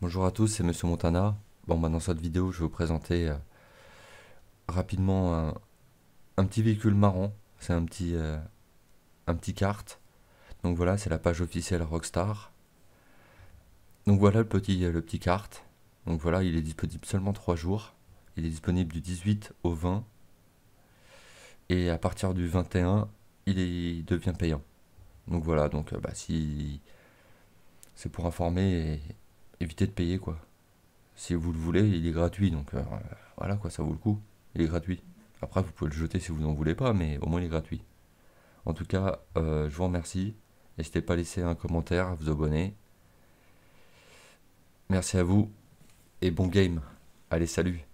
Bonjour à tous, c'est Monsieur Montana. Bon, dans cette vidéo, je vais vous présenter euh, rapidement un, petit véhicule marron C'est un petit cart. Euh, un petit Donc voilà, c'est la page officielle Rockstar. Donc voilà le petit le petit Donc voilà, il est disponible seulement 3 jours. Il est disponible du 18 au 20. Et à partir du 21, il, est, devient payant. Donc voilà, donc euh, bah, si c'est pour informer et évitez de payer quoi. Si vous le voulez, il est gratuit, donc euh, voilà quoi, ça vaut le coup. Il est gratuit. Après, vous pouvez le jeter si vous n'en voulez pas, mais au moins il est gratuit. En tout cas, euh, je vous remercie. N'hésitez pas à laisser un commentaire, à vous abonner. Merci à vous et bon game. Allez, salut